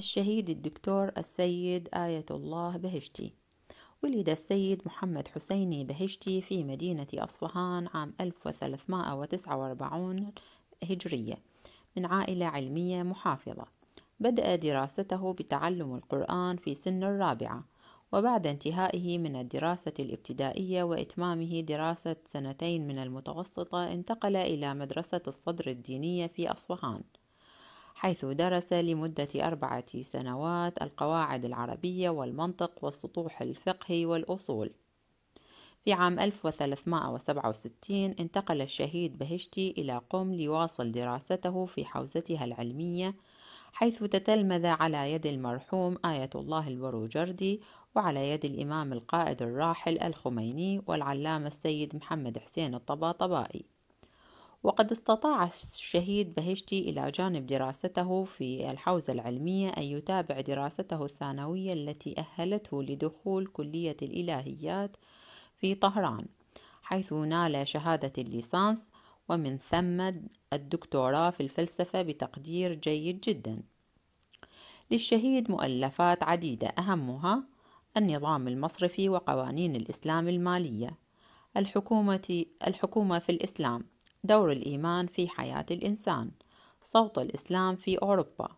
الشهيد الدكتور السيد آية الله بهشتي ولد السيد محمد حسيني بهشتي في مدينة أصفهان عام 1349 هجرية من عائلة علمية محافظة بدأ دراسته بتعلم القرآن في سن الرابعة وبعد انتهائه من الدراسة الابتدائية وإتمامه دراسة سنتين من المتوسطة انتقل إلى مدرسة الصدر الدينية في أصفهان حيث درس لمدة أربعة سنوات القواعد العربية والمنطق والسطوح الفقهي والأصول في عام 1367 انتقل الشهيد بهشتي إلى قم ليواصل دراسته في حوزتها العلمية حيث تتلمذ على يد المرحوم آية الله البروجردي وعلى يد الإمام القائد الراحل الخميني والعلامة السيد محمد حسين الطباطبائي وقد استطاع الشهيد بهشتي إلى جانب دراسته في الحوزة العلمية أن يتابع دراسته الثانوية التي أهلته لدخول كلية الإلهيات في طهران حيث نال شهادة الليسانس ومن ثم الدكتوراه في الفلسفة بتقدير جيد جدا للشهيد مؤلفات عديدة أهمها النظام المصرفي وقوانين الإسلام المالية الحكومة, الحكومة في الإسلام دور الإيمان في حياة الإنسان صوت الإسلام في أوروبا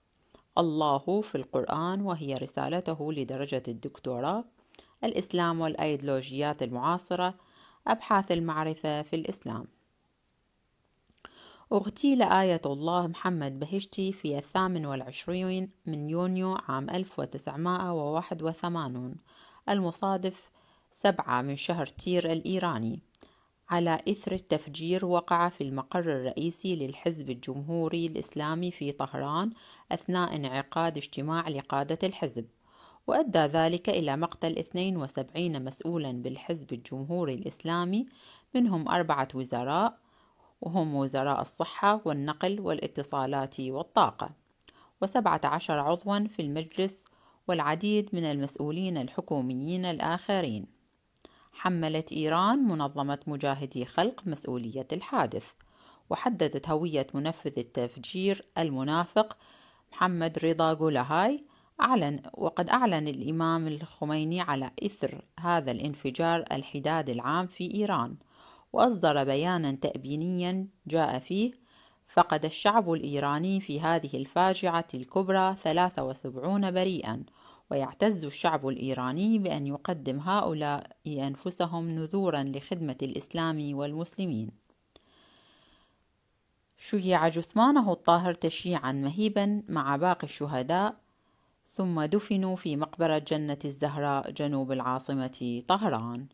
الله في القرآن وهي رسالته لدرجة الدكتوراه الإسلام والأيديولوجيات المعاصرة أبحاث المعرفة في الإسلام اغتيل آية الله محمد بهشتي في الثامن والعشرين من يونيو عام 1981 المصادف سبعة من شهر تير الإيراني على إثر التفجير وقع في المقر الرئيسي للحزب الجمهوري الإسلامي في طهران أثناء انعقاد اجتماع لقادة الحزب وأدى ذلك إلى مقتل 72 مسؤولا بالحزب الجمهوري الإسلامي منهم أربعة وزراء وهم وزراء الصحة والنقل والاتصالات والطاقة و17 عضوا في المجلس والعديد من المسؤولين الحكوميين الآخرين حملت إيران منظمة مجاهدي خلق مسؤولية الحادث وحددت هوية منفذ التفجير المنافق محمد رضا جولهاي أعلن وقد أعلن الإمام الخميني على إثر هذا الانفجار الحداد العام في إيران وأصدر بيانا تأبينيا جاء فيه فقد الشعب الإيراني في هذه الفاجعة الكبرى 73 بريئا ويعتز الشعب الإيراني بأن يقدم هؤلاء أنفسهم نذورا لخدمة الإسلام والمسلمين شيع جثمانه الطاهر تشيعا مهيبا مع باقي الشهداء ثم دفنوا في مقبرة جنة الزهراء جنوب العاصمة طهران